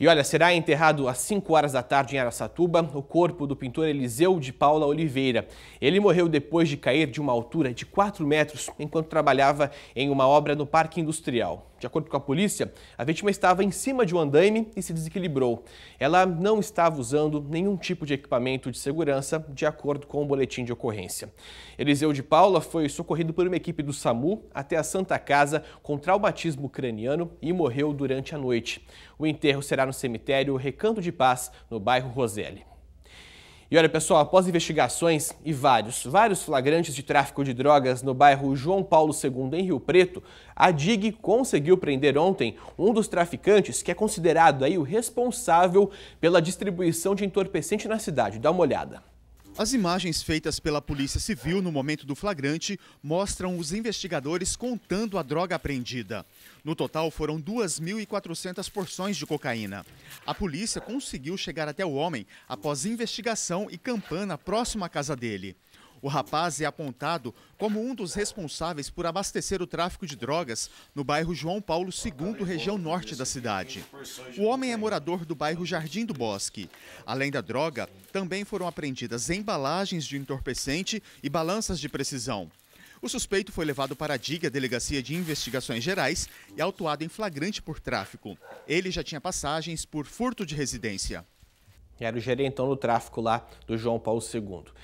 E olha, será enterrado às 5 horas da tarde em Araçatuba o corpo do pintor Eliseu de Paula Oliveira. Ele morreu depois de cair de uma altura de 4 metros enquanto trabalhava em uma obra no Parque Industrial. De acordo com a polícia, a vítima estava em cima de um andaime e se desequilibrou. Ela não estava usando nenhum tipo de equipamento de segurança, de acordo com o boletim de ocorrência. Eliseu de Paula foi socorrido por uma equipe do SAMU até a Santa Casa com traumatismo craniano e morreu durante a noite. O enterro será no cemitério Recanto de Paz, no bairro Roseli. E olha, pessoal, após investigações e vários, vários flagrantes de tráfico de drogas no bairro João Paulo II, em Rio Preto, a DIG conseguiu prender ontem um dos traficantes que é considerado aí o responsável pela distribuição de entorpecente na cidade. Dá uma olhada. As imagens feitas pela Polícia Civil no momento do flagrante mostram os investigadores contando a droga apreendida. No total, foram 2.400 porções de cocaína. A polícia conseguiu chegar até o homem após investigação e campana próxima à casa dele. O rapaz é apontado como um dos responsáveis por abastecer o tráfico de drogas no bairro João Paulo II, região norte da cidade. O homem é morador do bairro Jardim do Bosque. Além da droga, também foram apreendidas embalagens de entorpecente e balanças de precisão. O suspeito foi levado para a DIG, a Delegacia de Investigações Gerais, e autuado em flagrante por tráfico. Ele já tinha passagens por furto de residência. Era o gerentão do tráfico lá do João Paulo II.